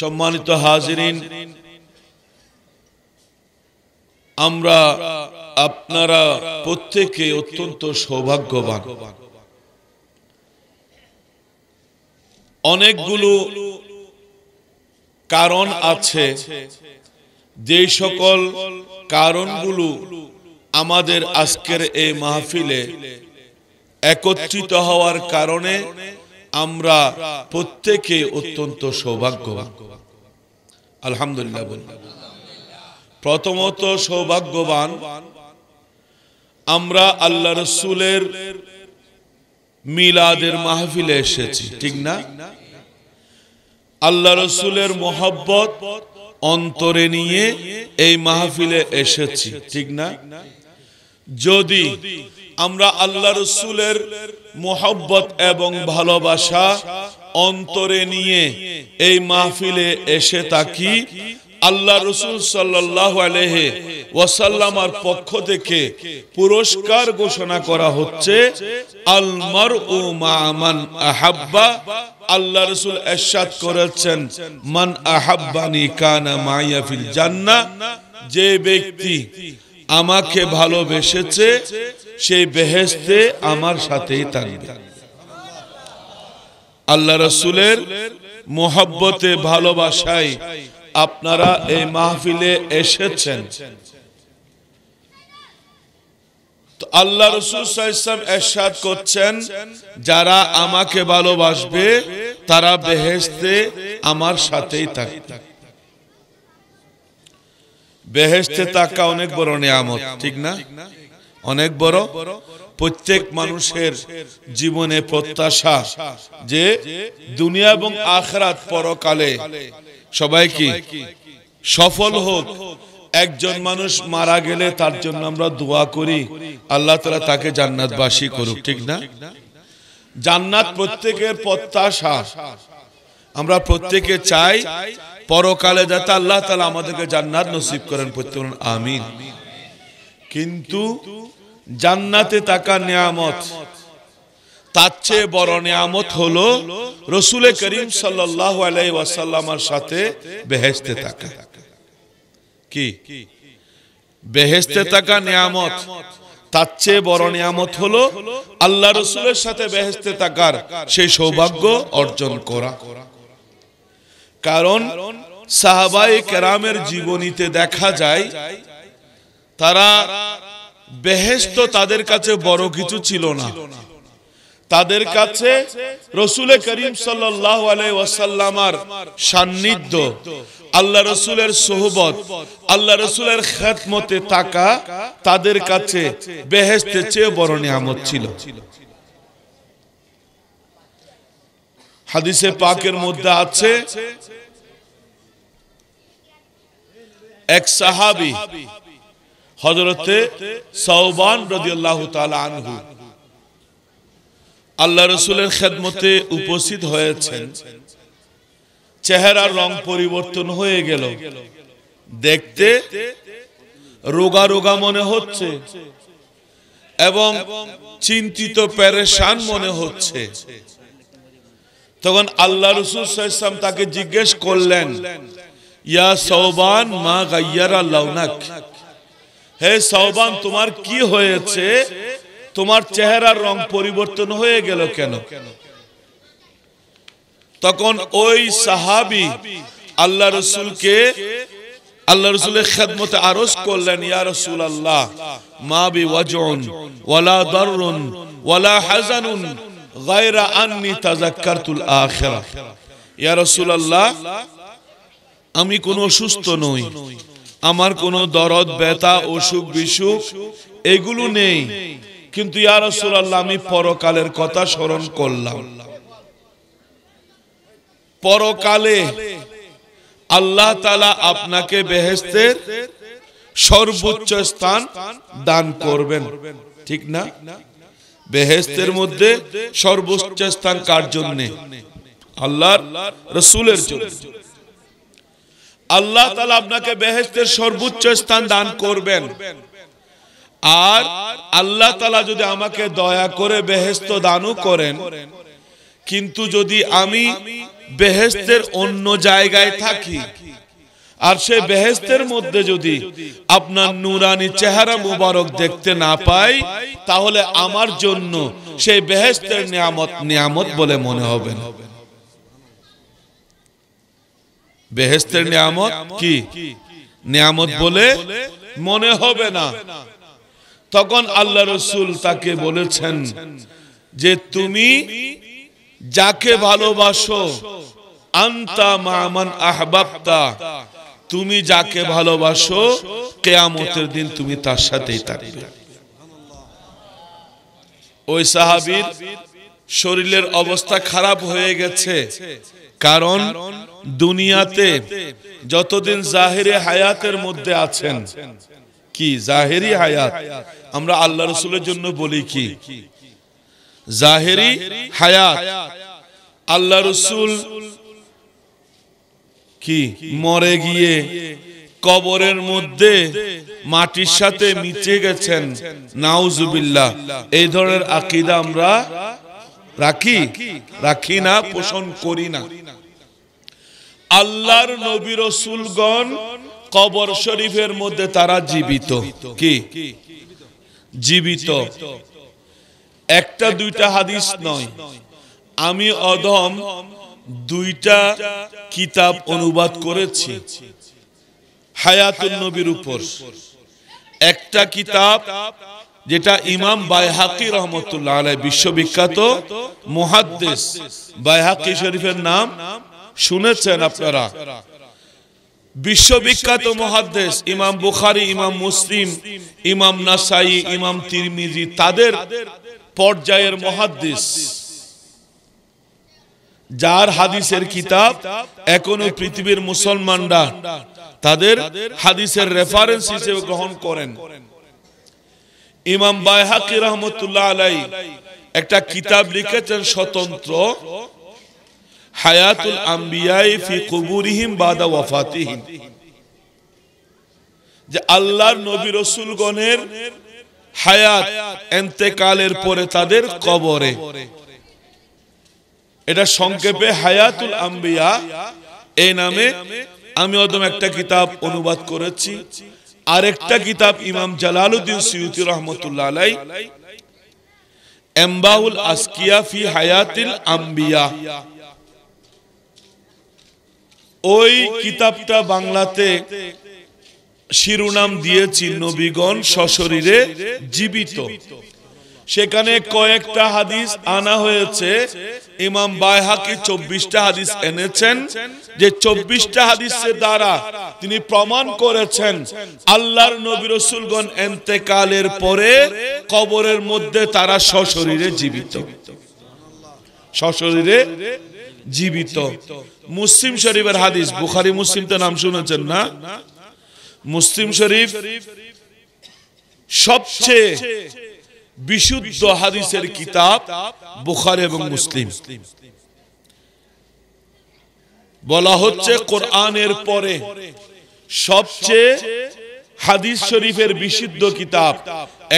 সম্মানিত হাজিরিন আমরা আপনারা প্রত্যেকে অত্যন্ত সৌভাগ্যবান অনেকগুলো কারণ আছে যে সকল কারণগুলো আমাদের আজকের এই মাহফিলে একত্রিত হওয়ার কারণে আমরা প্রত্যেকে অত্যন্ত সৌভাগ্যবান আলহামদুলিল্লাহ বল প্রথমত সৌভাগ্যবান আমরা আল্লাহ রসুলের মিলাদের মাহফিলে এসেছি ঠিক না আল্লাহ রসুলের মোহাব্বত অন্তরে নিয়ে এই মাহফিলে এসেছি ঠিক না যদি আমরা আল্লাহ রসুলের মোহব্বত এবং ভালোবাসা অন্তরে নিয়ে এই মাহফিলে এসে থাকি আল্লাহ রসুল সাল্লাহ আলহে ওয়াসাল্লামার পক্ষ থেকে পুরস্কার ঘোষণা করা হচ্ছে আলমার ও মামান আহাব্বা আল্লাহ রসুল এরশাদ করেছেন মান আহাব্বানি কানা মাইয়াফিল জান্না যে ব্যক্তি আমাকে ভালোবেসেছে সেই বেহেস্তে আমার সাথেই থাকবে আল্লাহ রসুলের মোহাব্বতে ভালোবাসায় আপনারা এই মাহফিলে এসেছেন আল্লাহ রসুল এরশাদ করছেন যারা আমাকে ভালোবাসবে তারা বেহেস্তে আমার সাথেই থাকবে বেহেস্তে তাকা অনেক বড় নিয়ামত ঠিক না অনেক বড় প্রত্যেক মানুষের জীবনে প্রত্যাশা যে দুনিয়া এবং আখরাত পরকালে সবাই কি সফল হোক একজন মানুষ মারা গেলে তার জন্য আমরা দোয়া করি আল্লাহ তালা তাকে জান্নাতবাসী করুক ঠিক না জান্নাত প্রত্যেকের প্রত্যাশা আমরা প্রত্যেকে চাই পরকালে যাতে আল্লাহ তালা আমাদেরকে জান্নাত নসিব করেন প্রত্যেক আমিন কিন্তু জান্নাতে তাকা নিয়ামত তার চেয়ে বড় নিয়ামত হল রসুলে করিম সাল্লাহ সাথে বেহেস্তে থাকা কি বেহেস্তে থাকা নিয়ামত তার চেয়ে বড় নিয়ামত হল আল্লাহ রসুলের সাথে বেহেস্তে থাকার সেই সৌভাগ্য অর্জন করা কারণ সাহাবাই কেরামের জীবনীতে দেখা যায় তারা বেহেস্ত তাদের কাছে বড় কিছু ছিল না তাদের কাছে রসুল করিম সাল্লামার সান্নিধ্য আল্লাহ রসুলের সোহবত আল্লাহ রসুলের খেতমতে তাকা তাদের কাছে বেহেস্তের চেয়ে বড় নিয়ামত ছিল হাদিসে পাকের মধ্যে আছে এক সাহাবি হজরতে সৌবান রদিয়াল্লাহ আনহু আল্লাহ রসুলের খেদমতে উপস্থিত হয়েছেন চেহারা রং পরিবর্তন হয়ে গেল দেখতে রোগা রোগা মনে হচ্ছে এবং চিন্তিত প্যারেশান মনে হচ্ছে তখন আল্লাহ রসুল সাইসলাম তাকে জিজ্ঞেস করলেন ইয়া সৌবান মা গাইয়ারা লাউনাক হে সাহবান তোমার কি হয়েছে তোমার চেহারার রং পরিবর্তন হয়ে গেল কেন তখন ওই সাহাবি আল্লাহ রসুলকে আল্লাহ রসুলের খেদমতে আরজ করলেন ইয়া রসুল আল্লাহ মা বি ওয়াজন ওয়ালা দারুন ওয়ালা হাজানুন গায়রা আননি তাজাক্কারতুল আখিরা ইয়া রসুল আল্লাহ আমি কোনো অসুস্থ নই আমার কোন দরদ ব্যথা অসুখ বিসুখ এগুলো নেই কিন্তু ইয়ার রসুল্লাহ আমি পরকালের কথা স্মরণ করলাম পরকালে আল্লাহ তালা আপনাকে বেহেস্তের সর্বোচ্চ স্থান দান করবেন ঠিক না বেহেস্তের মধ্যে সর্বোচ্চ স্থান কার জন্যে আল্লাহ রসুলের জন্য আল্লাহ তালা আপনাকে বেহেস্তের সর্বোচ্চ স্থান দান করবেন আর আল্লাহ তালা যদি আমাকে দয়া করে বেহেস্ত দানও করেন কিন্তু যদি আমি বেহেস্তের অন্য জায়গায় থাকি আর সে বেহেস্তের মধ্যে যদি আপনার নুরানি চেহারা মুবারক দেখতে না পাই তাহলে আমার জন্য সেই বেহেস্তের নিয়ামত নিয়ামত বলে মনে হবে না বেহেস্তের নিয়ামত কি নিয়ামত বলে মনে হবে না তখন আল্লাহ রসুল তাকে বলেছেন যে তুমি যাকে ভালোবাসো আন্তা মামান আহবাবতা তুমি যাকে ভালোবাসো কেয়ামতের দিন তুমি তার সাথেই থাকবে ওই সাহাবির শরীরের অবস্থা খারাপ হয়ে গেছে কারণ দুনিয়াতে যতদিন জাহেরে হায়াতের মধ্যে আছেন কি জাহেরি হায়াত আমরা আল্লাহ রসুলের জন্য বলি কি জাহেরি হায়াত আল্লাহ রসুল কি মরে গিয়ে কবরের মধ্যে মাটির সাথে মিচে গেছেন নাউজুবিল্লাহ এই ধরনের আকিদা আমরা রাখি রাখি না পোষণ করি না আল্লাহর নবী রসুলগণ কবর শরীফের মধ্যে তারা জীবিত কি জীবিত একটা দুইটা হাদিস নয় আমি অদম দুইটা কিতাব অনুবাদ করেছি হায়াতুল নবীর উপর একটা কিতাব যেটা ইমাম বাইহাকি রহমতুল্লাহ আলাই বিশ্ববিখ্যাত মহাদ্দেশ বাইহাকি শরীফের নাম শুনেছেন আপনারা বিশ্ববিখ্যাত মহাদ্দেশ ইমাম বুখারি ইমাম মুসলিম ইমাম নাসাই ইমাম তিরমিজি তাদের পর্যায়ের মহাদ্দেশ যার হাদিসের কিতাব এখনো পৃথিবীর মুসলমানরা তাদের হাদিসের রেফারেন্স হিসেবে গ্রহণ করেন ইমাম বাইহাকি রহমতুল্লাহ আলাই একটা কিতাব লিখেছেন স্বতন্ত্র হায়াতুল আম্বিয়াই ফি কুবুরিহিম বাদা ওয়াফাতিহিম যে আল্লাহর নবী রসুলগণের হায়াত এন্তেকালের পরে তাদের কবরে এটা সংক্ষেপে হায়াতুল আম্বিয়া এই নামে আমি ওদম একটা কিতাব অনুবাদ করেছি আরেকটা কিতাব ইমাম জালালুদ্দিন সিউতি রহমতুল্লাহ আলাই এম্বাউল আসকিয়া ফি হায়াতিল আম্বিয়া ওই কিতাবটা বাংলাতে শিরোনাম দিয়েছি নবীগণ সশরীরে জীবিত সেখানে কয়েকটা হাদিস আনা হয়েছে ইমাম বাইহাকি চব্বিশটা হাদিস এনেছেন যে চব্বিশটা হাদিসের দ্বারা তিনি প্রমাণ করেছেন আল্লাহর নবী রসুলগণ এন্তেকালের পরে কবরের মধ্যে তারা সশরীরে জীবিত সশরীরে জীবিত মুসলিম শরীফের হাদিস বুখারি মুসলিম তো নাম শুনেছেন না মুসলিম শরীফ সবচেয়ে বিশুদ্ধ হাদিসের কিতাব বুখার এবং মুসলিম বলা হচ্ছে কোরআনের পরে সবচেয়ে হাদিস শরীফের বিশুদ্ধ কিতাব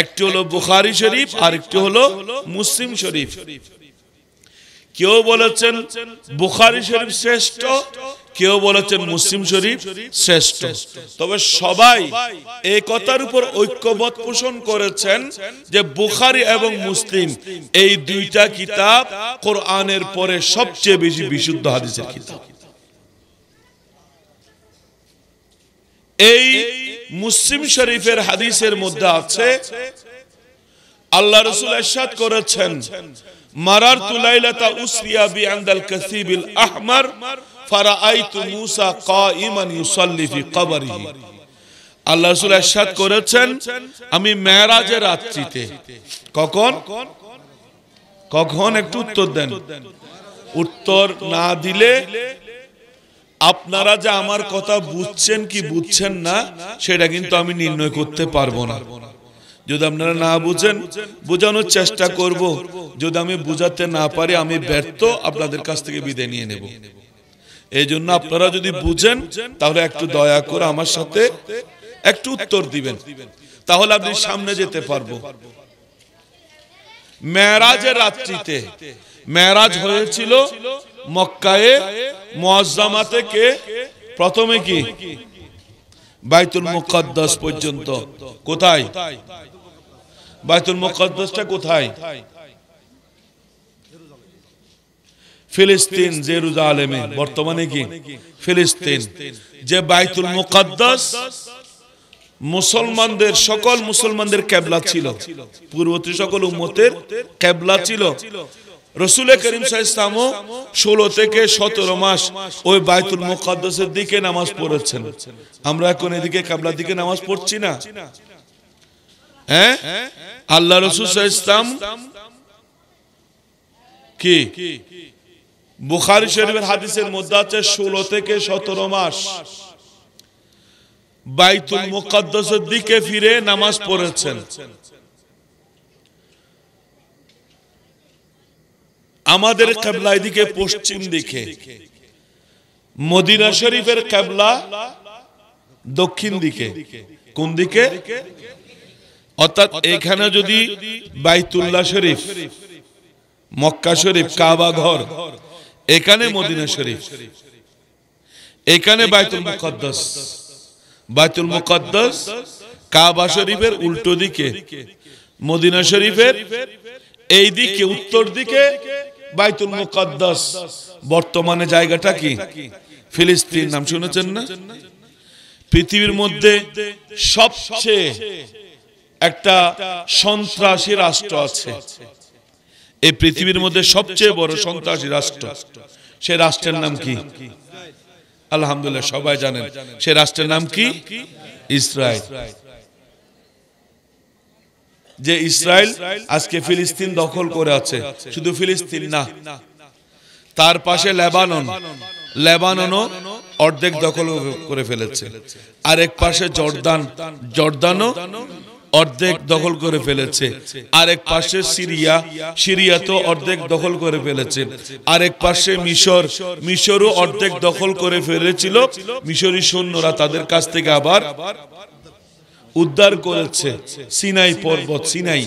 একটি হলো বুখারি শরীফ আর একটি হলো মুসলিম শরীফ কেউ বলেছেন বুখারি শরীফ শ্রেষ্ঠ কেউ বলেছেন মুসলিম শরীফ শ্রেষ্ঠ তবে সবাই এই কথার উপর ঐক্যবোধ পোষণ করেছেন যে বুখারি এবং মুসলিম এই দুইটা কিতাব কোরআনের পরে সবচেয়ে বেশি বিশুদ্ধ হাদিসের কিতাব এই মুসলিম শরীফের হাদিসের মধ্যে আছে আল্লাহ রসুল এরশাদ করেছেন مررت ليلة أسري بعند الكثيب الأحمر فرأيت موسى قائما يصلي في قبره আল্লাহ রসুল এরশাদ করেছেন আমি মেরাজের রাত্রিতে কখন কখন একটু উত্তর দেন উত্তর না দিলে আপনারা যে আমার কথা বুঝছেন কি বুঝছেন না সেটা কিন্তু আমি নির্ণয় করতে পারবো না যদি আপনারা না বুঝেন বোঝানোর চেষ্টা করব যদি আমি বুঝাতে না পারি আমি ব্যর্থ আপনাদের কাছ থেকে বিদায় নিয়ে নেব এই জন্য আপনারা যদি বুঝেন তাহলে একটু দয়া করে আমার সাথে একটু উত্তর দিবেন তাহলে আপনি সামনে যেতে পারবো মেরাজের রাত্রিতে মেরাজ হয়েছিল মক্কায়ে মোয়াজ্জামা থেকে প্রথমে কি বাইতুল মুকদ্দাস পর্যন্ত কোথায় বাইতুল মোকদ্দসটা কোথায় ফিলিস্তিন জেরুজালেমে বর্তমানে কি ফিলিস্তিন যে বাইতুল মুকাদ্দাস মুসলমানদের সকল মুসলমানদের কেবলা ছিল পূর্ববর্তী সকল উম্মতের কেবলা ছিল রসুলের করিম ইসলাম ষোলো থেকে সতেরো মাস ওই বাইতুল মুকাদ্দাসের দিকে নামাজ পড়েছেন আমরা এখন এদিকে কেবলার দিকে নামাজ পড়ছি না হ্যাঁ? আল্লাহ রসুল ইসলাম কি বুখারি শরীফের হাদিসের মধ্যে আছে ষোলো থেকে সতেরো মাস বাইতুল মুকাদ্দাসের দিকে ফিরে নামাজ পড়েছেন আমাদের কেবলা এদিকে পশ্চিম দিকে মদিনা শরীফের কেবলা দক্ষিণ দিকে কোন দিকে অর্থাৎ এখানে যদি বাইতুল্লাহ শরীফ মক্কা শরীফ কাবা ঘর এখানে মদিনা শরীফ এখানে বাইতুল মুকদ্দাস বাইতুল মুকদ্দাস কাবা শরীফের উল্টো দিকে মদিনা শরীফের এই দিকে উত্তর দিকে বাইতুল মুকদ্দাস বর্তমানে জায়গাটা কি ফিলিস্তিন নাম শুনেছেন না পৃথিবীর মধ্যে সবচেয়ে একটা সন্ত্রাসী রাষ্ট্র আছে এই পৃথিবীর মধ্যে সবচেয়ে বড় সন্ত্রাসী রাষ্ট্র সে রাষ্ট্রের নাম কি আলহামদুলিল্লাহ সবাই জানেন সে রাষ্ট্রের নাম কি ইসরায়েল যে ইসরায়েল আজকে ফিলিস্তিন দখল করে আছে শুধু ফিলিস্তিন না তার পাশে লেবানন লেবাননও অর্ধেক দখল করে ফেলেছে আর এক পাশে জর্দান জর্দানও অর্ধেক দখল করে ফেলেছে আরেক পাশে সিরিয়া সিরিয়া তো অর্ধেক দখল করে ফেলেছে আরেক পাশে মিশর মিশরও অর্ধেক দখল করে ফেলেছিল মিশরি সৈন্যরা তাদের কাছ থেকে আবার উদ্ধার করেছে সিনাই পর্বত সিনাই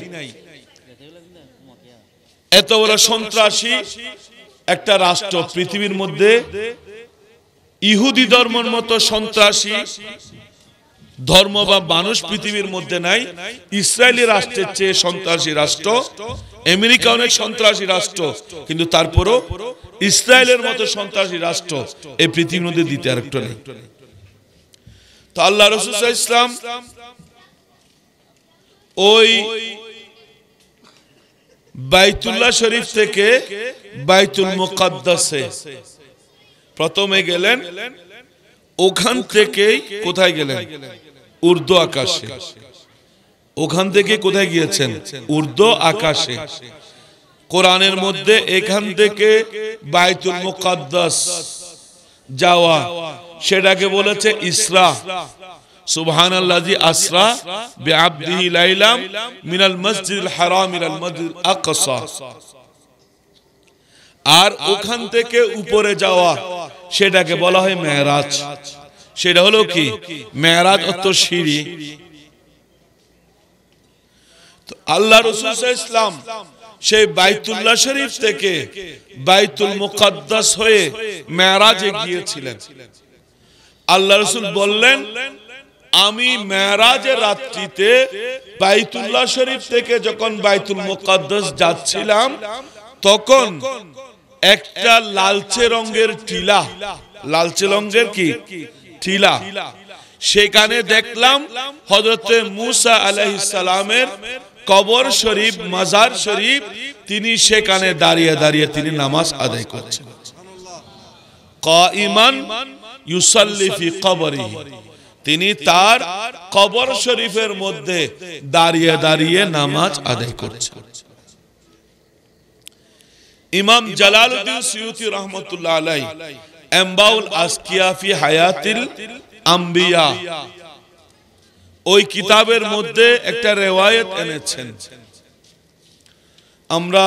এত বড় সন্ত্রাসী একটা রাষ্ট্র পৃথিবীর মধ্যে ইহুদি ধর্মের মতো সন্ত্রাসী ধর্ম বা মানুষ পৃথিবীর মধ্যে নাই ইসরায়েলি রাষ্ট্রের চেয়ে সন্ত্রাসী রাষ্ট্র আমেরিকা অনেক সন্ত্রাসী রাষ্ট্র কিন্তু তারপরও ইসরায়েলের মতো সন্ত্রাসী রাষ্ট্র এই পৃথিবীর মধ্যে দিতে আর একটা নেই তো আল্লাহ রসুল ইসলাম ওই বাইতুল্লাহ শরীফ থেকে বাইতুল মুকাদ্দাসে প্রথমে গেলেন ওখান থেকে কোথায় গেলেন উর্দু আকাশে ওখান থেকে কোথায় গিয়েছেন উর্দু আকাশে কোরআনের মধ্যে এখান থেকে বাইতুল মুকাদ্দাস যাওয়া সেটাকে বলেছে ইসরা আসরা বিআবদিহি লাইলাম মিনাল মসজিদুল হারাম ইলাল মসজিদুল আকসা আর ওখান থেকে উপরে যাওয়া সেটাকে বলা হয় মেরাজ সেটা হলো কি মেয়ারাজ অত সিঁড়ি আল্লাহ রসুল ইসলাম সেই বাইতুল্লাহ শরীফ থেকে বাইতুল মুকাদ্দাস হয়ে মেয়ারাজে গিয়েছিলেন আল্লাহ রসুল বললেন আমি মেয়ারাজের রাত্রিতে বাইতুল্লাহ শরীফ থেকে যখন বাইতুল মুকাদ্দাস যাচ্ছিলাম তখন একটা লালচে রঙের টিলা লালচে রঙের কি টিলা সেখানে দেখলাম হজরতে মুসা আলাইসালামের কবর শরীফ মাজার শরীফ তিনি সেখানে দাঁড়িয়ে দাঁড়িয়ে তিনি নামাজ আদায় করছেন কাইমান ইউসাল্লিফি কবরিহি তিনি তার কবর শরীফের মধ্যে দাঁড়িয়ে দাঁড়িয়ে নামাজ আদায় করছেন ইমাম জালালউদ্দিন সিউতি রহমতুল্লাহ আলাই এম্বাউল আসকিয়াফি হায়াতিল আম্বিয়া ওই কিতাবের মধ্যে একটা রেওয়ায়ত এনেছেন আমরা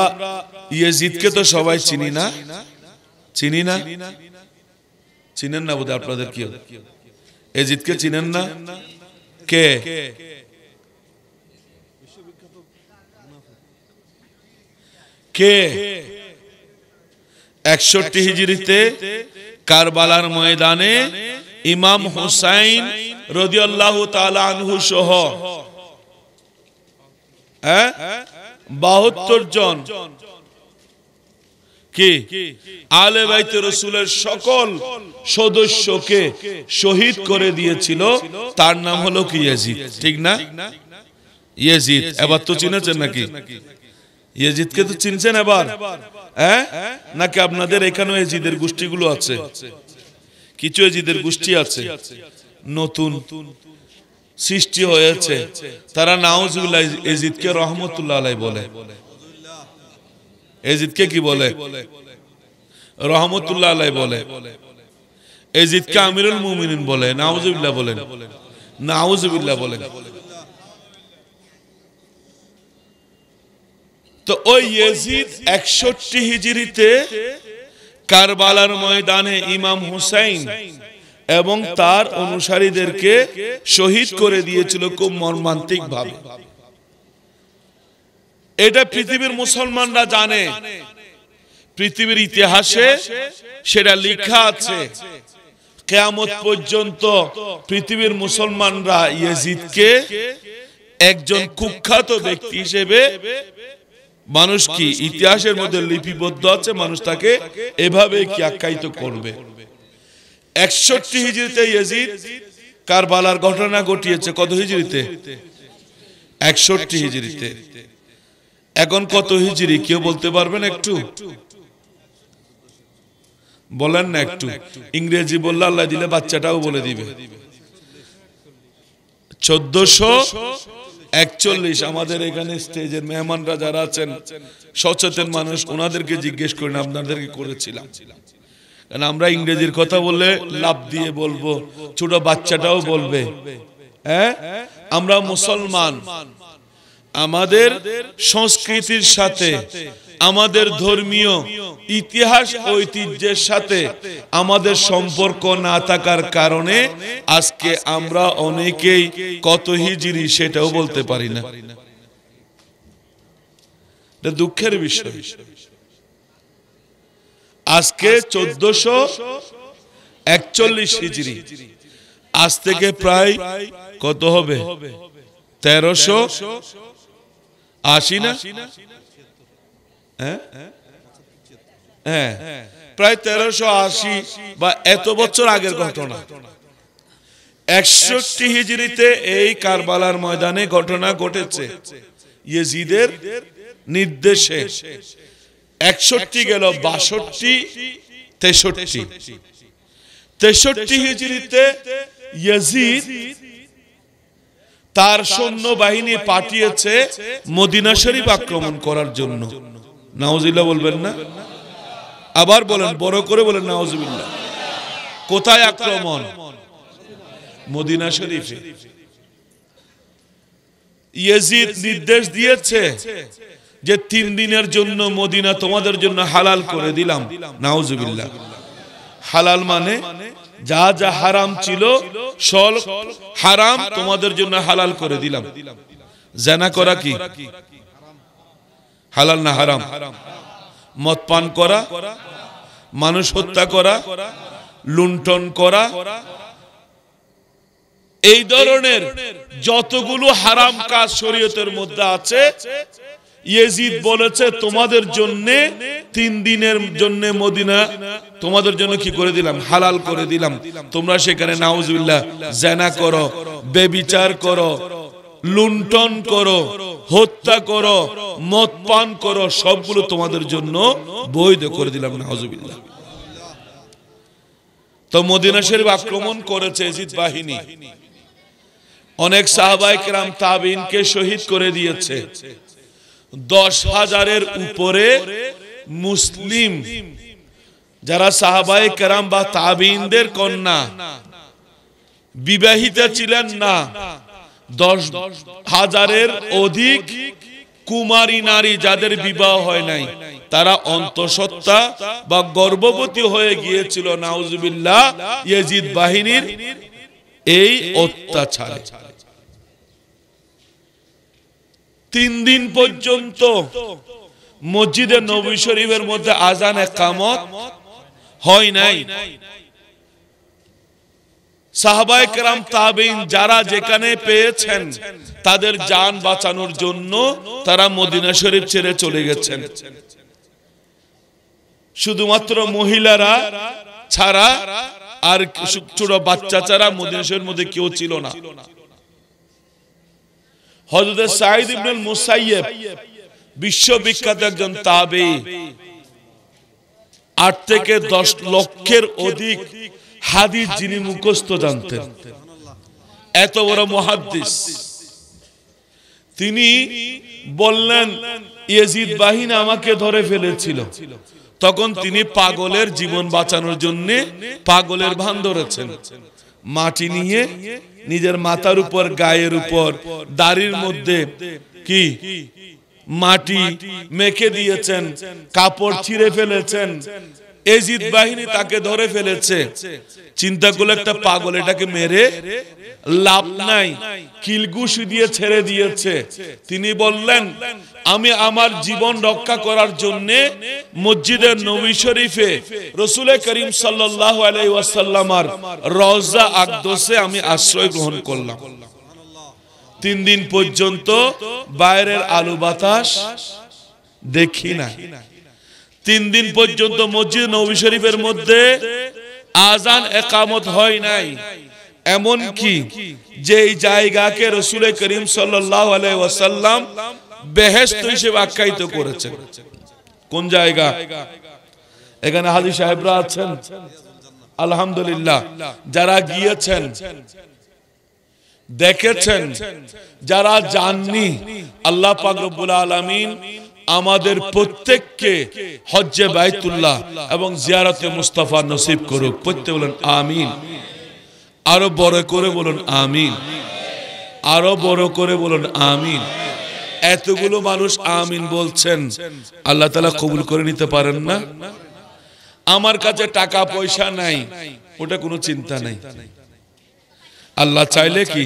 ইয়েজিদকে তো সবাই চিনি না চিনি না চিনেন না বোধ আপনাদের কি এজিদকে চিনেন না কে কে একষট্টি হিজড়িতে কারবালার ময়দানে ইমাম হুসাইন রদিয়াল্লাহু তাআলা সহ হ্যাঁ জন কে আলে বাইতে রসুলের সকল সদস্যকে শহীদ করে দিয়েছিল তার নাম হলো কি ইয়াজিদ ঠিক না ইয়াজিদ এবার তো চিনেছেন নাকি ইয়াজিদকে তো চিনছেন এবার হ্যাঁ নাকি আপনাদের এখানেও এজিদের গোষ্ঠীগুলো আছে কিছু এজিদের গোষ্ঠী আছে নতুন সৃষ্টি হয়েছে তারা নাওজুল্লাহ এজিদকে রহমতুল্লাহ আলাই বলে এজিদকে কি বলে রহমতুল্লাহ আলাই বলে এজিদকে আমিরুল মুমিনিন বলে নাওজুবিল্লাহ বলেন নাওজুবিল্লাহ বলেন তো ওই ইয়েজিদ একষট্টি হিজড়িতে কারবালার ময়দানে ইমাম হুসাইন এবং তার অনুসারীদেরকে শহীদ করে দিয়েছিল খুব মর্মান্তিক ভাবে এটা পৃথিবীর মুসলমানরা জানে পৃথিবীর ইতিহাসে সেটা লেখা আছে কেয়ামত পর্যন্ত পৃথিবীর মুসলমানরা ইয়াজিদকে একজন কুখ্যাত ব্যক্তি হিসেবে মানুষ কি ইতিহাসের মধ্যে লিপিবদ্ধ আছে মানুষ তাকে এভাবে কি আখ্যায়িত করবে একষট্টি হিজড়িতে ইয়াজিদ কারবালার ঘটনা ঘটিয়েছে কত হিজড়িতে একষট্টি হিজড়িতে এখন কত হিজড়ি কেউ বলতে পারবেন একটু বলেন না একটু ইংরেজি বললে আল্লাহ দিলে বাচ্চাটাও বলে দিবে চোদ্দশো একচল্লিশ আমাদের এখানে স্টেজের মেহমানরা যারা আছেন সচেতন মানুষ ওনাদেরকে জিজ্ঞেস করেন আপনাদেরকে করেছিলাম কারণ আমরা ইংরেজির কথা বললে লাভ দিয়ে বলবো ছোট বাচ্চাটাও বলবে হ্যাঁ আমরা মুসলমান আমাদের সংস্কৃতির সাথে আমাদের ধর্মীয় ইতিহাস ঐতিহ্যের সাথে আমাদের সম্পর্ক না থাকার কারণে আজকে আমরা অনেকেই কত হিজিরি সেটাও বলতে পারি না দুঃখের বিষয় আজকে চোদ্দশো একচল্লিশ হিজড়ি আজ থেকে প্রায় কত হবে তেরোশো আশি না হ্যাঁ? হ্যাঁ প্রায় তেরোশো আশি বা এত বছর আগের ঘটনা একষট্টি হিজড়িতে এই কারবালার ময়দানে ঘটনা ঘটেছে ইয়েজিদের নির্দেশে একষট্টি গেল বাষট্টি তেষট্টি তেষট্টি হিজড়িতে ইয়াজিদ তার সৈন্য বাহিনী পাঠিয়েছে মদিনা শরীফ আক্রমণ করার জন্য নাওজিল্লা বলবেন না আবার বলেন বড় করে বলেন নাওজিল্লা কোথায় আক্রমণ মদিনা শরীফে ইয়েজিদ নির্দেশ দিয়েছে যে তিন দিনের জন্য মদিনা তোমাদের জন্য হালাল করে দিলাম নাউজুবিল্লা হালাল মানে যা যা হারাম ছিল সল হারাম তোমাদের জন্য হালাল করে দিলাম জানা করা কি হালাল না হারাম মদ পান করা মানুষ হত্যা করা লুণ্ঠন করা এই ধরনের যতগুলো হারাম কাজ শরীয়তের মধ্যে আছে ইয়েজিদ বলেছে তোমাদের জন্য তিন দিনের জন্য মদিনা তোমাদের জন্য কি করে দিলাম হালাল করে দিলাম তোমরা সেখানে নাউজুল্লাহ জেনা করো বেবিচার করো লুণ্ঠন করো হত্যা করো মদপান পান করো সবগুলো তোমাদের জন্য বৈধ করে দিলাম নাহজুবিল্লা তো মদিনা শরীফ আক্রমণ করেছে এজিদ বাহিনী অনেক সাহাবাই কেরাম তাবিনকে শহীদ করে দিয়েছে দশ হাজারের উপরে মুসলিম যারা সাহাবাই কেরাম বা তাবিনদের কন্যা বিবাহিতা ছিলেন না দশ হাজারের অধিক কুমারী নারী যাদের বিবাহ হয় নাই তারা অন্তঃসত্ত্বা বা গর্ভবতী হয়ে গিয়েছিল নাউজুবিল্লাহ ইয়েজিদ বাহিনীর এই অত্যাচারে তিন দিন পর্যন্ত মসজিদে নবী শরীফের মধ্যে আজান একামত হয় নাই সাহাবায় কেরাম তাবিন যারা যেখানে পেয়েছেন তাদের যান বাঁচানোর জন্য তারা মদিনা শরীফ ছেড়ে চলে গেছেন শুধুমাত্র মহিলারা ছাড়া আর ছোট বাচ্চা ছাড়া মধ্যে কেউ ছিল না হজরত সাইদ ইবনুল মুসাইয়েব বিশ্ববিখ্যাত একজন তাবে আট থেকে দশ লক্ষের অধিক হাদিস যিনি মুখস্থ জানতেন এত বড় মহাদিস তিনি বললেন ইয়েজিদ বাহিনী আমাকে ধরে ফেলেছিল তখন তিনি পাগলের জীবন বাঁচানোর জন্য পাগলের ভান ধরেছেন মাটি নিয়ে নিজের মাথার উপর গায়ের উপর দাড়ির মধ্যে কি মাটি মেখে দিয়েছেন কাপড় ছিঁড়ে ফেলেছেন এজিদ বাহিনী তাকে ধরে ফেলেছে চিন্তা করলে একটা পাগল এটাকে মেরে লাভ নাই কিলগুশি দিয়ে ছেড়ে দিয়েছে তিনি বললেন আমি আমার জীবন রক্ষা করার জন্য মসজিদের নবী শরীফে রসুল করিম সাল্লাল্লাহু রজা আকদোষে আমি আশ্রয় গ্রহণ করলাম তিন দিন পর্যন্ত বাইরের আলু বাতাস দেখি না তিন দিন পর্যন্ত মসজিদ নবী শরীফের মধ্যে আজান একামত হয় নাই এমন কি যে জায়গাকে রসুলের করিম সাল্লাল্লাহু আলাইহি ওয়াসাল্লাম বেহেশত হিসেবে আখ্যায়িত করেছেন কোন জায়গা এখানে হাজি সাহেবরা আছেন আলহামদুলিল্লাহ যারা গিয়েছেন দেখেছেন যারা জাননি আল্লাহ পাক রব্বুল আলামিন আমাদের প্রত্যেককে হজ্জে বাইতুল্লাহ এবং জিয়ারতে মুস্তাফা নসিব করুক প্রত্যেক বলেন আমিন আরো বড় করে বলুন আমিন আরো বড় করে বলুন আমিন এতগুলো মানুষ আমিন বলছেন আল্লাহ তালা কবুল করে নিতে পারেন না আমার কাছে টাকা পয়সা নাই ওটা কোনো চিন্তা নাই আল্লাহ চাইলে কি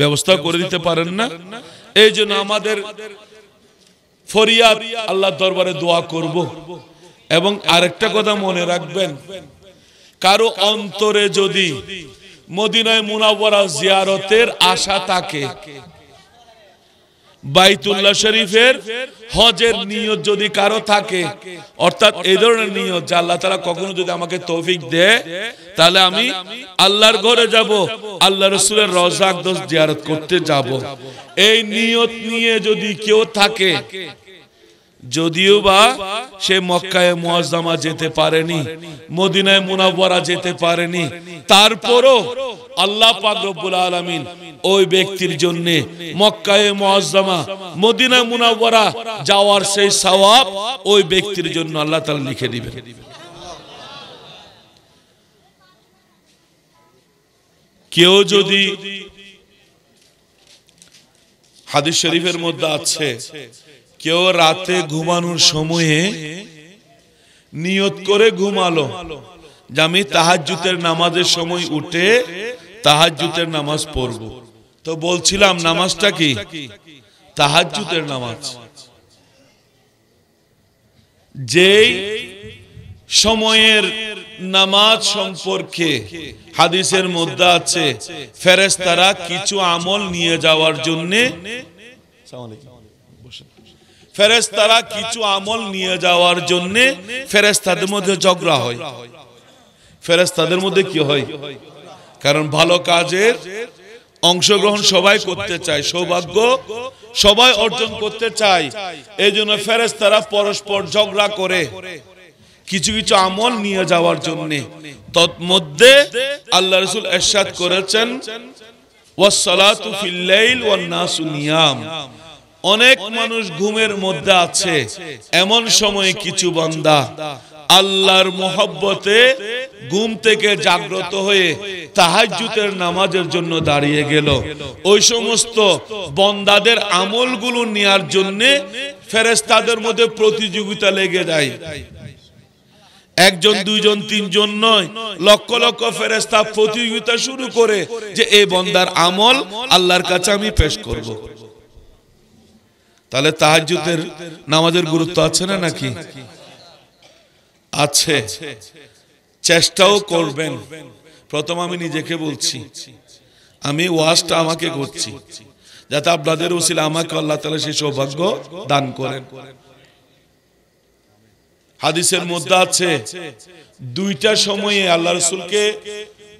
ব্যবস্থা করে দিতে পারেন না এই জন্য আমাদের ফরিয়াদ আল্লাহ দরবারে দোয়া করব এবং আরেকটা কথা মনে রাখবেন কারো অন্তরে যদি মদিনায় মুনাওয়ারা জিয়ারতের আশা থাকে বাইতুল্লাহ শরীফের হজের নিয়ত যদি কারো থাকে অর্থাৎ এই ধরনের নিয়ত যে আল্লাহ তারা কখনো যদি আমাকে তৌফিক দেয় তাহলে আমি আল্লাহর ঘরে যাব আল্লাহ রসুলের রজাক দোষ জিয়ারত করতে যাব এই নিয়ত নিয়ে যদি কেউ থাকে যদিও বা সে মক্কায় মোয়াজ্জামা যেতে পারেনি মদিনায় মুনাব্বরা যেতে পারেনি তারপরও আল্লাহ পাকবুল আলমিন ওই ব্যক্তির জন্য মক্কায় মোয়াজ্জামা মদিনায় মুনাব্বরা যাওয়ার সেই সবাব ওই ব্যক্তির জন্য আল্লাহ তালা লিখে দিবে কেউ যদি হাদিস শরীফের মধ্যে আছে কেউ রাতে ঘুমানোর সময়ে নিয়ত করে ঘুমালো যে আমি তাহাজুতের নামাজের সময় উঠে তাহাজুতের নামাজ পড়ব তো বলছিলাম নামাজটা কি তাহাজুতের নামাজ যেই সময়ের নামাজ সম্পর্কে হাদিসের মধ্যে আছে ফেরেস্তারা কিছু আমল নিয়ে যাওয়ার জন্যে ফেরেস্তারা কিছু আমল নিয়ে যাওয়ার জন্য ফেরেস্তাদের মধ্যে ঝগড়া হয় ফেরেস্তাদের মধ্যে কি হয় কারণ ভালো কাজের অংশগ্রহণ সবাই করতে চায় সৌভাগ্য সবাই অর্জন করতে চায় এই জন্য ফেরেস্তারা পরস্পর ঝগড়া করে কিছু কিছু আমল নিয়ে যাওয়ার জন্য তৎমধ্যে আল্লাহ রসুল এরশাদ করেছেন ওয়াসালাতু ফিল্লাইল ওয়ান নাসু নিয়াম অনেক মানুষ ঘুমের মধ্যে আছে এমন সময় কিছু বান্দা আল্লাহর মোহব্বতে ঘুম থেকে জাগ্রত হয়ে তাহাজুতের নামাজের জন্য দাঁড়িয়ে গেল ওই সমস্ত বন্দাদের আমলগুলো নেওয়ার জন্যে ফেরেস্তাদের মধ্যে প্রতিযোগিতা লেগে যায় একজন দুইজন তিনজন নয় লক্ষ লক্ষ ফেরেস্তা প্রতিযোগিতা শুরু করে যে এই বন্দার আমল আল্লাহর কাছে আমি পেশ করব। তাহলে তাহাজুদের নামাজের গুরুত্ব আছে না নাকি আছে চেষ্টাও করবেন প্রথম আমি নিজেকে বলছি আমি ওয়াজটা আমাকে করছি যাতে আপনাদের উচিত আমাকে আল্লাহ তালা সেই সৌভাগ্য দান করেন হাদিসের মধ্যে আছে দুইটা সময়ে আল্লাহ রসুলকে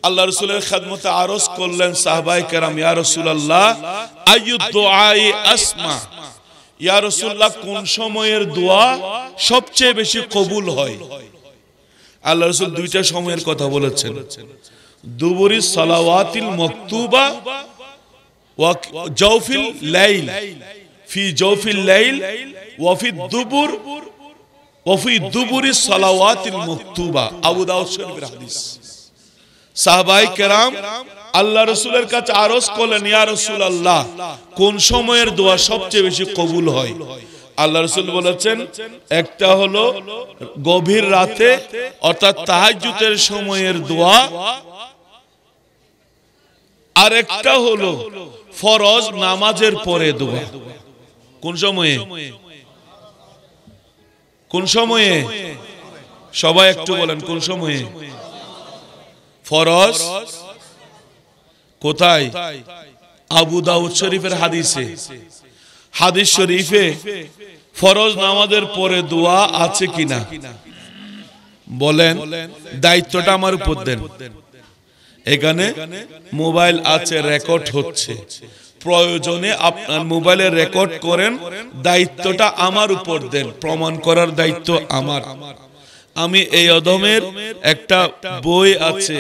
আল্লাহ রসুলের খাদমতে আরস করলেন সাহবাই কেরাম ইয়া রসুল আল্লাহ আসমা ইয়ারসুল্লাহ কোন সময়ের দোয়া সবচেয়ে বেশি কবুল হয় আল্লাহ রসুল দুইটা সময়ের কথা বলেছেন দুবরি সালাওয়াতিল মক্তুবা জৌফিল লাইল ফি জৌফিল লাইল দুবুর দুবুরি সালাওয়াতিল মকতুবা আবু দাউদ শরীফের হাদিস সাহাবাই কেরাম আল্লাহ রসুলের কাছে আরস করলেন ইয়া রসুল আল্লাহ কোন সময়ের দোয়া সবচেয়ে বেশি কবুল হয় আল্লাহ রসুল বলেছেন একটা হলো গভীর রাতে অর্থাৎ তাহাজুতের সময়ের দোয়া আর একটা হলো ফরজ নামাজের পরে দোয়া কোন সময়ে কোন সময়ে সবাই একটু বলেন কোন সময়ে ফরজ কোথায় আবু দাউদ শরীফের হাদিসে হাদিস শরীফে ফরজ নামাজের পরে দোয়া আছে কিনা বলেন দায়িত্বটা আমার উপর দেন এখানে মোবাইল আছে রেকর্ড হচ্ছে প্রয়োজনে আপনার মোবাইলে রেকর্ড করেন দায়িত্বটা আমার উপর দেন প্রমাণ করার দায়িত্ব আমার আমি এই অধমের একটা বই আছে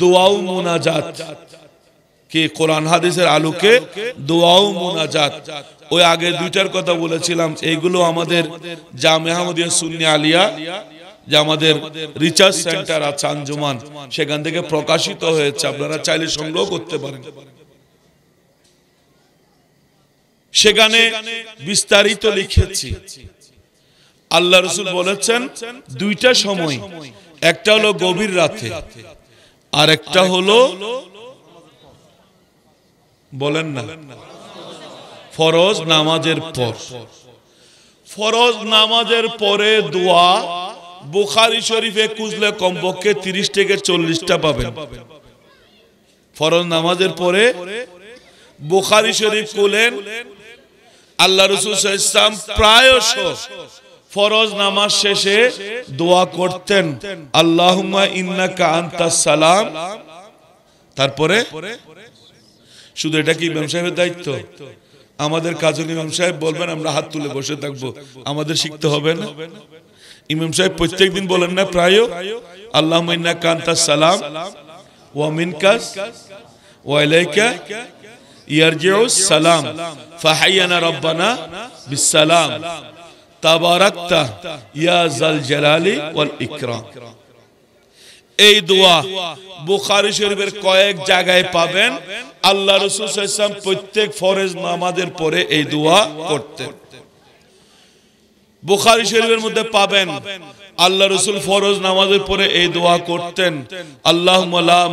দোয়াও মোনাজাত কে কোরআন হাদিসের আলোকে দোয়াও মোনাজাত ওই আগে দুইটার কথা বলেছিলাম এগুলো আমাদের জামে আহমদিয়া সুন্নি আলিয়া যে আমাদের রিচার্জ সেন্টার আছে আঞ্জুমান সেখান থেকে প্রকাশিত হয়েছে আপনারা চাইলে সংগ্রহ করতে পারেন সেখানে বিস্তারিত লিখেছি আল্লাহ রসুল বলেছেন দুইটা সময় একটা হলো গভীর রাতে আর একটা হলো বলেন না ফরজ নামাজের পর ফরজ নামাজের পরে দোয়া বুখারি শরীফে কুজলে কমপক্ষে তিরিশ থেকে চল্লিশটা পাবেন ফরজ নামাজের পরে বুখারি শরীফ খুলেন আল্লাহ রসুল ইসলাম প্রায়শ ফরজ নামাজ শেষে দোয়া করতেন আল্লাহ সালাম তারপরে শুধু এটা কি ব্যবসায়ের দায়িত্ব আমাদের কাজল ইমাম সাহেব বলবেন আমরা হাত তুলে বসে থাকবো আমাদের শিখতে হবে না ইমাম সাহেব প্রত্যেক দিন বলেন না প্রায় আল্লাহ ইন্না কান্তা সালাম ওয়ামিন কাজ ওয়াইলাইকা ইয়ারজিউ সালাম ফাহাইয়ানা রব্বানা বিসালাম তাবারাকতা ইয়া জাল জালালি ওয়াল ইকরাম এই দোয়া বুখারি শরীফের কয়েক জায়গায় পাবেন আল্লাহ রসুল ইসলাম প্রত্যেক ফরেজ নামাজের পরে এই দোয়া করতেন বুখারি শরীফের মধ্যে পাবেন আল্লাহ রসুল ফরজ নামাজের পরে এই দোয়া করতেন আল্লাহ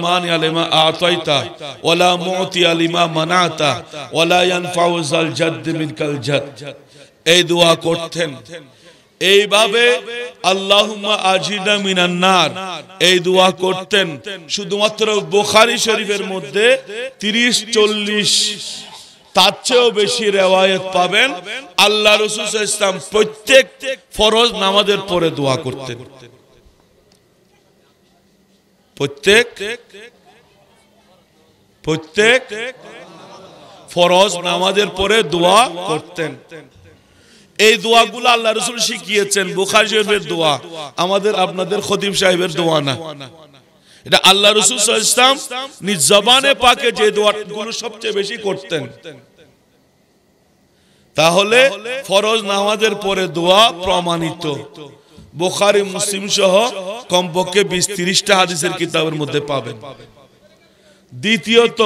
মান আলিমা আতাইতা ওয়ালা মুতি আলিমা মানাতা ওয়ালা ইয়ানফাউজাল জাদ জাদ এই দোয়া করতেন এইভাবে আল্লাহুম্মা আজিনা মিনান নার এই দোয়া করতেন শুধুমাত্র বোখারি শরীফের মধ্যে তিরিশ চল্লিশ তার চেয়েও বেশি রেওয়ায়ত পাবেন আল্লাহ রসুল ইসলাম প্রত্যেক ফরজ নামাজের পরে দোয়া করতেন প্রত্যেক প্রত্যেক ফরজ নামাজের পরে দোয়া করতেন এই দোয়াগুলো আল্লাহ রসুল শিখিয়েছেন বুখারি সাহেবের দোয়া আমাদের আপনাদের খতিব সাহেবের দোয়া না এটা আল্লাহ রসুল ইসলাম নিজ জবানে পাকে যে দোয়াগুলো সবচেয়ে বেশি করতেন তাহলে ফরজ নামাজের পরে দোয়া প্রমাণিত বোখারি মুসলিম সহ কমপক্ষে বিশ তিরিশটা হাদিসের কিতাবের মধ্যে পাবেন দ্বিতীয়ত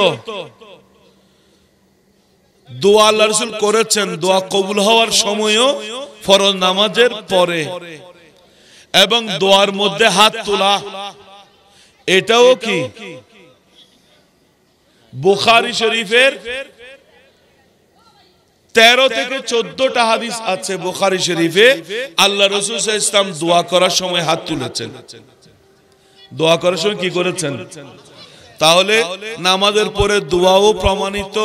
দোয়া আল্লাহ করেছেন দোয়া কবুল হওয়ার সময়ও ফরজ নামাজের পরে এবং দোয়ার মধ্যে হাত তোলা এটাও কি বুখারি শরীফের তেরো থেকে চোদ্দটা হাদিস আছে বুখারি শরীফে আল্লাহ রসুল ইসলাম দোয়া করার সময় হাত তুলেছেন দোয়া করার সময় কি করেছেন তাহলে নামাজের পরে দোয়াও প্রমাণিত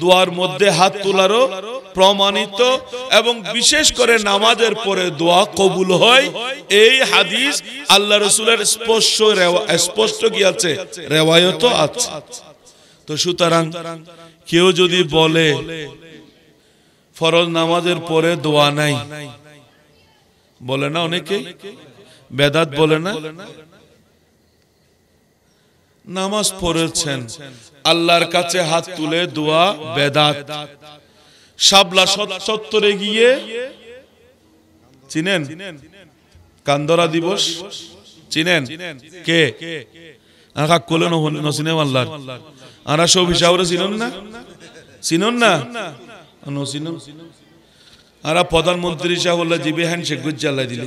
দোয়ার মধ্যে হাত তোলারও প্রমাণিত এবং বিশেষ করে নামাজের পরে দোয়া কবুল হয় এই হাদিস আল্লাহ রসুলের স্পষ্ট স্পষ্ট কি আছে রেওয়ায়ত আছে তো সুতরাং কেউ যদি বলে ফরজ নামাজের পরে দোয়া নাই বলে না অনেকে বেদাত বলে না নামাজ পড়েছেন আল্লাহর কাছে হাত তুলে দোয়া বেদাত সাবলা সত্তরে গিয়ে চিনেন কান্দরা দিবস চিনেন কে আঁকা কোলে নসিনে আল্লাহ আরা সব হিসাবরে চিনন না চিনন না নসিন আরা প্রধানমন্ত্রী সাহেব হলে জিবে হ্যান্ড শেখ গুজ্জাল্লা দিলে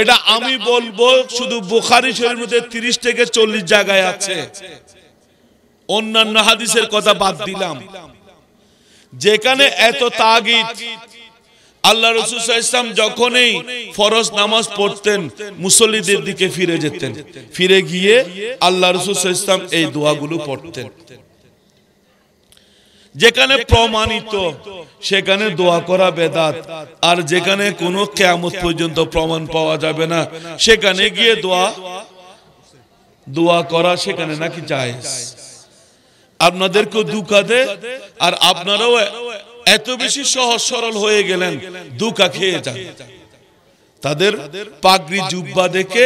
এটা আমি বলবো শুধু বুখারি শরীর মধ্যে তিরিশ থেকে চল্লিশ জায়গায় আছে অন্যান্য হাদিসের কথা বাদ দিলাম যেখানে এত তাগিদ আল্লাহ রসুল ইসলাম যখনই ফরজ নামাজ পড়তেন মুসল্লিদের দিকে ফিরে যেতেন ফিরে গিয়ে আল্লাহ রসুল ইসলাম এই দোয়াগুলো পড়তেন যেখানে প্রমাণিত সেখানে দোয়া করা বেদাত আর যেখানে কোনো কেমত পর্যন্ত প্রমাণ পাওয়া যাবে না সেখানে গিয়ে দোয়া দোয়া করা সেখানে নাকি চায় আপনাদেরকে দুকা দে আর আপনারাও এত বেশি সহজ সরল হয়ে গেলেন দুকা খেয়ে যান তাদের পাগড়ি জুব্বা দেখে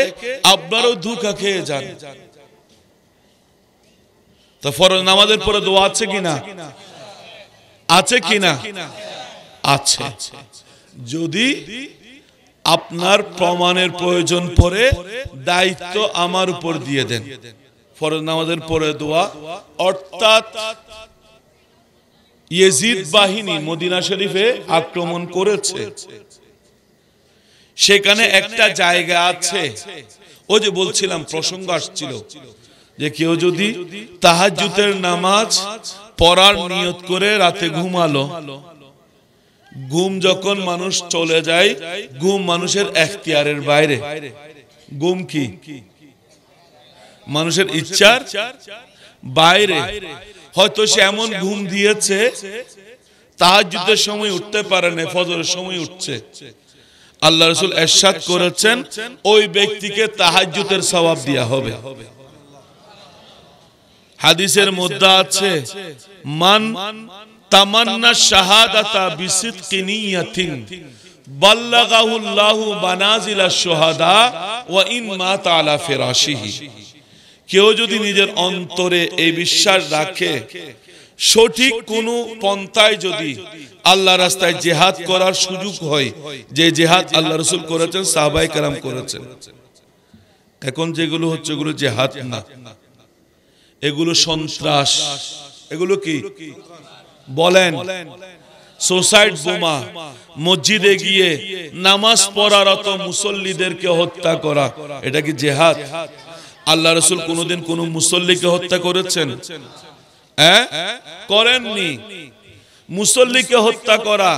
আপনারও ধুকা খেয়ে যান তো ফরজ নামাজের পরে দোয়া আছে কিনা আছে কি না আছে যদি আপনার প্রমাণের প্রয়োজন পরে দায়িত্ব আমার উপর দিয়ে দেন ফরজ নামাজের পরে দোয়া অর্থাৎ ইয়েজিদ বাহিনী মদিনা শরীফে আক্রমণ করেছে সেখানে একটা জায়গা আছে ও যে বলছিলাম প্রসঙ্গ আসছিল যে কেউ যদি তাহাজুতের নামাজ পড়ার নিয়ত করে রাতে ঘুমালো ঘুম যখন মানুষ চলে যায় ঘুম মানুষের এখতিয়ারের বাইরে ঘুম কি মানুষের ইচ্ছার বাইরে হয়তো সে এমন ঘুম দিয়েছে তাহাজুদের সময় উঠতে পারে না ফজরের সময় উঠছে আল্লাহ রসুল এরশাদ করেছেন ওই ব্যক্তিকে তাহাজুদের স্বভাব দেওয়া হবে হাদিসের মধ্যে আছে মান তামান্না শাহাদাতা বিসিদকিনিয়াতিন বাল্লাগাহু আল্লাহ বানাজিলা শুহাদা ওয়া ইন মা আলা ফিরাশিহি কেউ যদি নিজের অন্তরে এই বিশ্বাস রাখে সঠিক কোন পন্থায় যদি আল্লাহ রাস্তায় জেহাদ করার সুযোগ হয় যে জেহাদ আল্লাহ রসুল করেছেন সাহবাই কারাম করেছেন এখন যেগুলো হচ্ছে ওগুলো জেহাদ না এগুলো সন্ত্রাস এগুলো কি বলেন সোসাইড বোমা মসজিদে গিয়ে নামাজ পড়ারত মুসল্লিদেরকে হত্যা করা এটা কি জেহাদ আল্লাহ রসুল কোনদিন কোন মুসল্লিকে হত্যা করেছেন হ্যাঁ? করেননি মুসল্লিকে হত্যা করা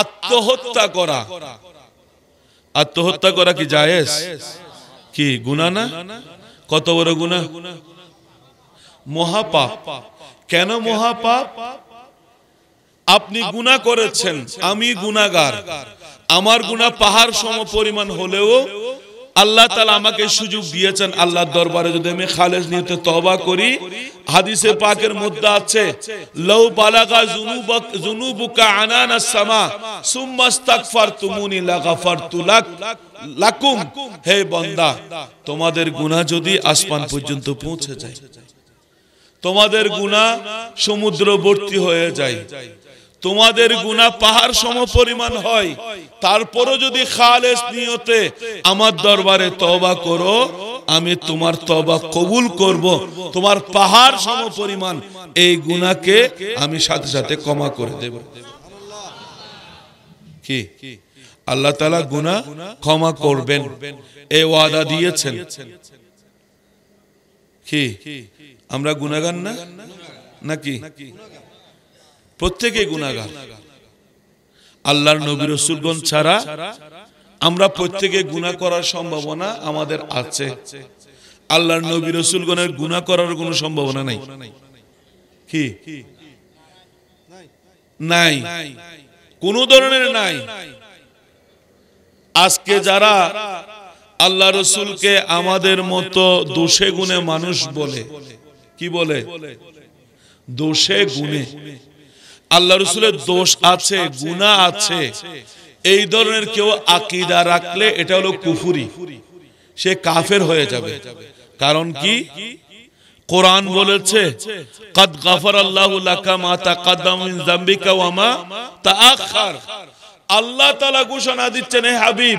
আত্মহত্যা করা আত্মহত্যা করা কি জায়েজ কি গুনা না কত বড় গুনা মহাপাপ কেন মহাপাপ আপনি গুণা করেছেন আমি গুণাগার আমার গুণা পাহাড় সম পরিমাণ হলেও আল্লাহ তালা আমাকে সুযোগ দিয়েছেন আল্লাহ দরবারে যদি আমি খালেজ নিতে তবা করি হাদিসে পাকের মধ্যে আছে লৌ বালাগা জুনুবক জুনুবুকা আনানা সামা তুমুনি তুলাক লাকুম হে তোমাদের গুনাহ যদি আসমান পর্যন্ত পৌঁছে যায় তোমাদের গুণা সমুদ্রবর্তী হয়ে যায় তোমাদের গুণা পাহাড় সম পরিমাণ হয় তারপরও যদি খালেস নিয়তে আমার দরবারে তবা করো আমি তোমার তবা কবুল করব তোমার পাহাড় সম পরিমাণ এই গুণাকে আমি সাথে সাথে ক্ষমা করে দেব কি আল্লাহ তালা গুণা ক্ষমা করবেন এ ওয়াদা দিয়েছেন কি আমরা গুণাগান না নাকি প্রত্যেকে গুণাগার আল্লাহর নবী রসুলগণ ছাড়া আমরা প্রত্যেকে গুণা করার সম্ভাবনা আমাদের আছে আল্লাহর নবী রসুলগণের গুণা করার কোনো সম্ভাবনা নাই কি নাই কোন ধরনের নাই আজকে যারা আল্লাহ রসুলকে আমাদের মতো দোষে গুণে মানুষ বলে কি বলে দোষে গুণে আল্লাহ রসুলের দোষ আছে গুণা আছে এই ধরনের কেউ আকিদা রাখলে এটা হলো কুফুরি সে কাফের হয়ে যাবে কারণ কি কোরআন বলেছে কাদ গাফার আল্লাহ লাকা মা কাদাম মিন ওয়ামা ওয়া মা তাআখার আল্লাহ তালা ঘোষণা দিচ্ছেন হাবিব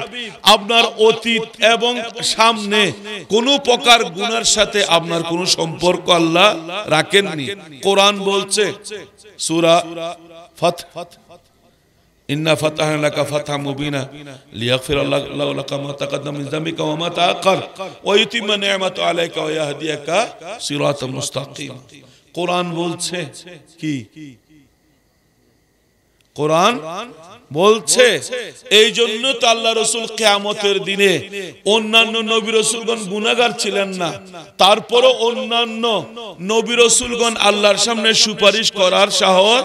আপনার অতীত এবং সামনে কোন প্রকার গুণার সাথে আপনার কোন সম্পর্ক আল্লাহ রাখেননি কোরআন বলছে সুরা ফত কোরআন বলছে কি কোরআন বলছে এই জন্য তো আল্লাহ রসুল কেয়ামতের দিনে অন্যান্য নবী রসুলগণ গুনাগার ছিলেন না তারপরও অন্যান্য নবী রসুলগণ আল্লাহর সামনে সুপারিশ করার সাহস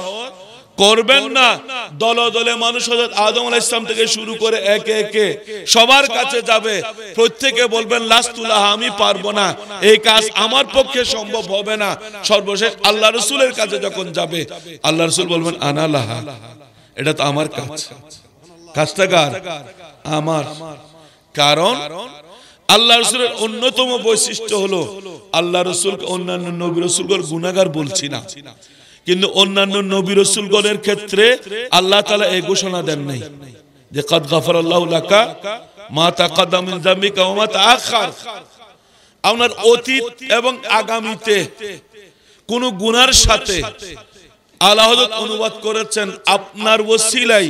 করবেন না দল দলে মানুষ হজরত আদম আলাহ ইসলাম থেকে শুরু করে একে একে সবার কাছে যাবে প্রত্যেকে বলবেন লাস্তুল্লাহ আমি পারব না এই কাজ আমার পক্ষে সম্ভব হবে না সর্বশেষ আল্লাহ রসুলের কাছে যখন যাবে আল্লাহ রসুল বলবেন আনা লাহা এটা তো আমার কাজ কাজটা কার আমার কারণ আল্লাহ রসুলের অন্যতম বৈশিষ্ট্য হলো আল্লাহ রসুলকে অন্যান্য নবী রসুলগুলোর গুণাগার বলছি না কিন্তু অন্যান্য নবী রসুলগণের ক্ষেত্রে আল্লাহ তালা এই ঘোষণা দেন নাই যে কদ গাফর আল্লাহ মা তা আপনার অতীত এবং আগামীতে কোন গুনার সাথে আল্লাহ অনুবাদ করেছেন আপনার ওসিলাই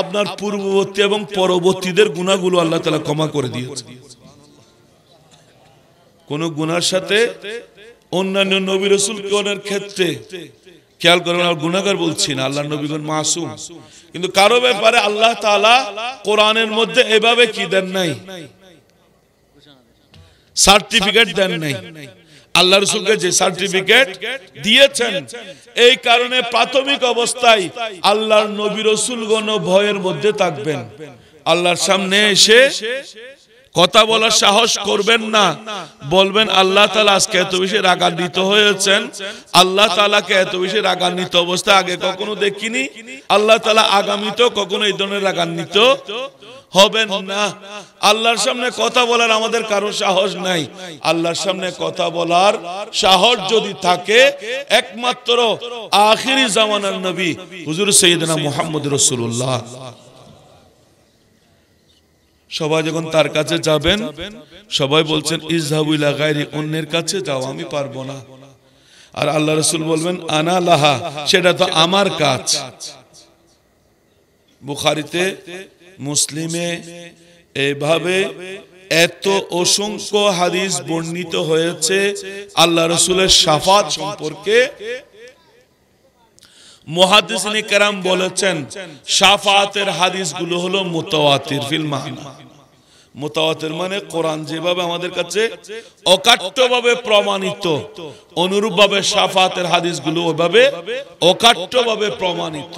আপনার পূর্ববর্তী এবং পরবর্তীদের গুণাগুলো আল্লাহ তালা ক্ষমা করে দিয়েছে কোন গুনার সাথে অন্যান্য নবী রসুল ক্ষেত্রে খেয়াল করবেন আর গুণাগার বলছি না আল্লাহ নবীগণ মাসুম কিন্তু কারো ব্যাপারে আল্লাহ তালা কোরআনের মধ্যে এভাবে কি দেন নাই সার্টিফিকেট দেন নাই আল্লাহ রসুলকে যে সার্টিফিকেট দিয়েছেন এই কারণে প্রাথমিক অবস্থায় আল্লাহর নবী রসুলগণ ভয়ের মধ্যে থাকবেন আল্লাহর সামনে এসে কথা বলার সাহস করবেন না বলবেন আল্লাহ তালা আজকে এত বেশি রাগান্বিত হয়েছেন আল্লাহ তালাকে এত বেশি রাগান্বিত অবস্থা আগে কখনো দেখিনি আল্লাহ তালা আগামীতে কখনো এই ধরনের রাগান্বিত হবেন না আল্লাহর সামনে কথা বলার আমাদের কারো সাহস নাই আল্লাহর সামনে কথা বলার সাহস যদি থাকে একমাত্র আখিরি জামানার নবী হুজুর সৈয়দনা মোহাম্মদ রসুল্লাহ সবাই যখন তার কাছে যাবেন সবাই বলছেন ইজহাবুল্লা গাইরি অন্যের কাছে যাও আমি পারবো না আর আল্লাহ রসুল বলবেন আনা লাহা সেটা তো আমার কাজ বুখারিতে মুসলিমে এভাবে এত অসংখ্য হাদিস বর্ণিত হয়েছে আল্লাহ রসুলের সাফাত সম্পর্কে মহাদিসনে কেরাম বলেছেন সাফাতের হাদিসগুলো হলো মোতাওয়াতির ফিল মাহানা মোতাওয়াতের মানে কোরআন যেভাবে আমাদের কাছে অকাট্যভাবে প্রমাণিত অনুরূপভাবে সাফাতের হাদিসগুলো ওইভাবে অকাট্যভাবে প্রমাণিত